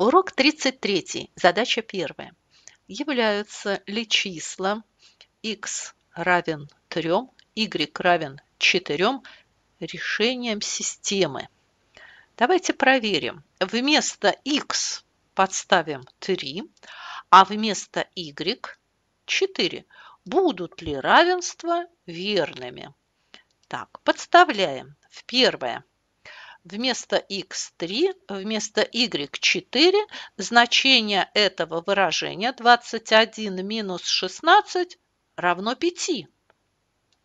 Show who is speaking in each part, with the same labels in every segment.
Speaker 1: Урок 33. Задача первая. Являются ли числа x равен 3, y равен 4 решением системы? Давайте проверим. Вместо x подставим 3, а вместо y 4. Будут ли равенства верными? Так, подставляем в первое – вместо x3, вместо y4 значение этого выражения 21 минус 16 равно 5,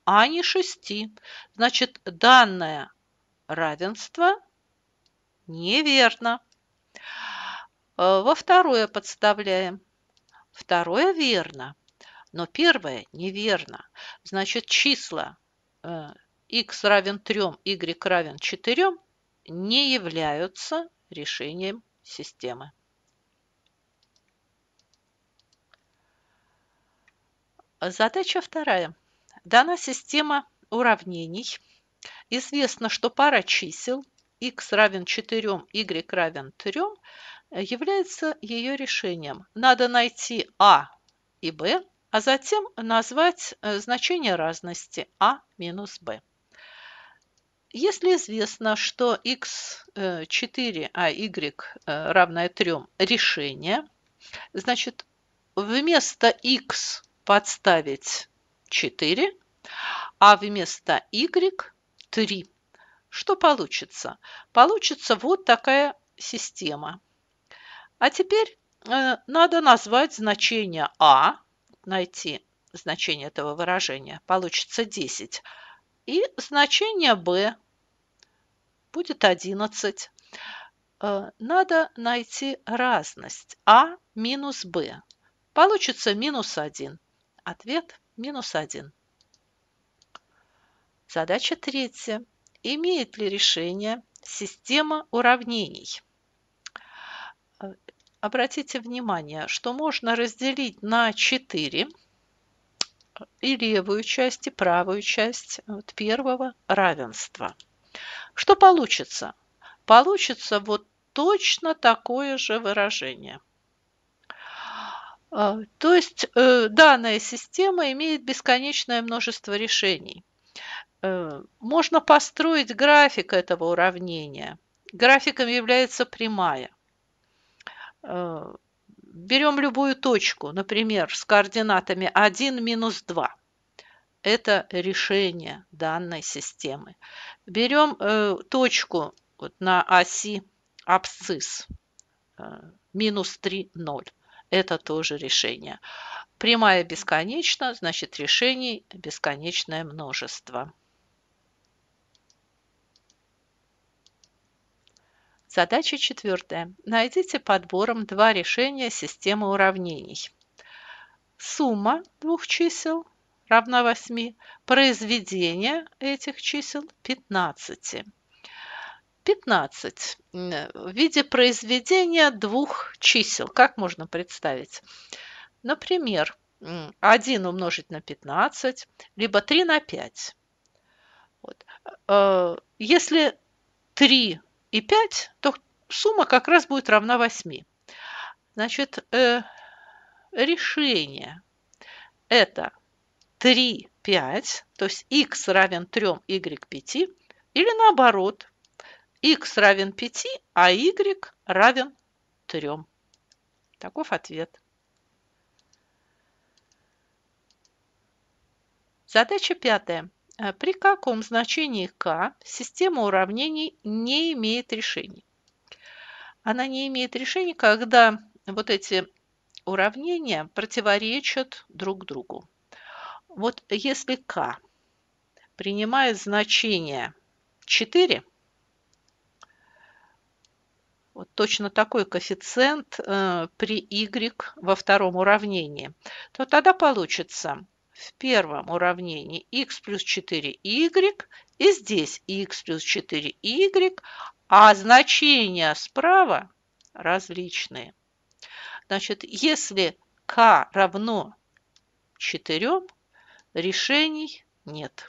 Speaker 1: а не 6. Значит, данное равенство неверно. Э, во второе подставляем. Второе верно, но первое неверно. Значит, числа x э, равен 3, y равен 4 не являются решением системы. Задача вторая. Дана система уравнений. Известно, что пара чисел x равен 4, y равен 3 является ее решением. Надо найти а и b, а затем назвать э, значение разности а минус b. Если известно, что x4, а y э, равное 3 решение, значит, вместо x подставить 4, а вместо y 3. Что получится? Получится вот такая система. А теперь э, надо назвать значение а, найти значение этого выражения. Получится 10. И значение b будет 11. Э, надо найти разность А минус Б. Получится минус 1. Ответ минус 1. Задача третья. Имеет ли решение система уравнений? Э, обратите внимание, что можно разделить на 4 и левую часть, и правую часть от первого равенства. Что получится? Получится вот точно такое же выражение. А, то есть э, данная система имеет бесконечное множество решений. Э, можно построить график этого уравнения. Графиком является прямая. Э, берем любую точку, например, с координатами 1, минус 2 это решение данной системы. Берем э, точку вот на оси абсцисс, э, минус 3, 0. Это тоже решение. Прямая бесконечна, значит решений бесконечное множество. Задача четвертая. Найдите подбором два решения системы уравнений. Сумма двух чисел – равна 8, произведение этих чисел 15. 15 в виде произведения двух чисел. Как можно представить? Например, 1 умножить на 15, либо 3 на 5. Вот. Э, если 3 и 5, то сумма как раз будет равна 8. Значит, э, решение – это 3, 5, то есть x равен 3, y 5, или наоборот, x равен 5, а y равен 3. Таков ответ. Задача пятая. Э, при каком значении k система уравнений не имеет решений? Она не имеет решений, когда вот эти уравнения противоречат друг другу. Вот если k принимает значение 4, вот точно такой коэффициент э, при y во втором уравнении, то тогда получится в первом уравнении x плюс 4y, и здесь x плюс 4y, а значения справа различные. Значит, если k равно 4, решений нет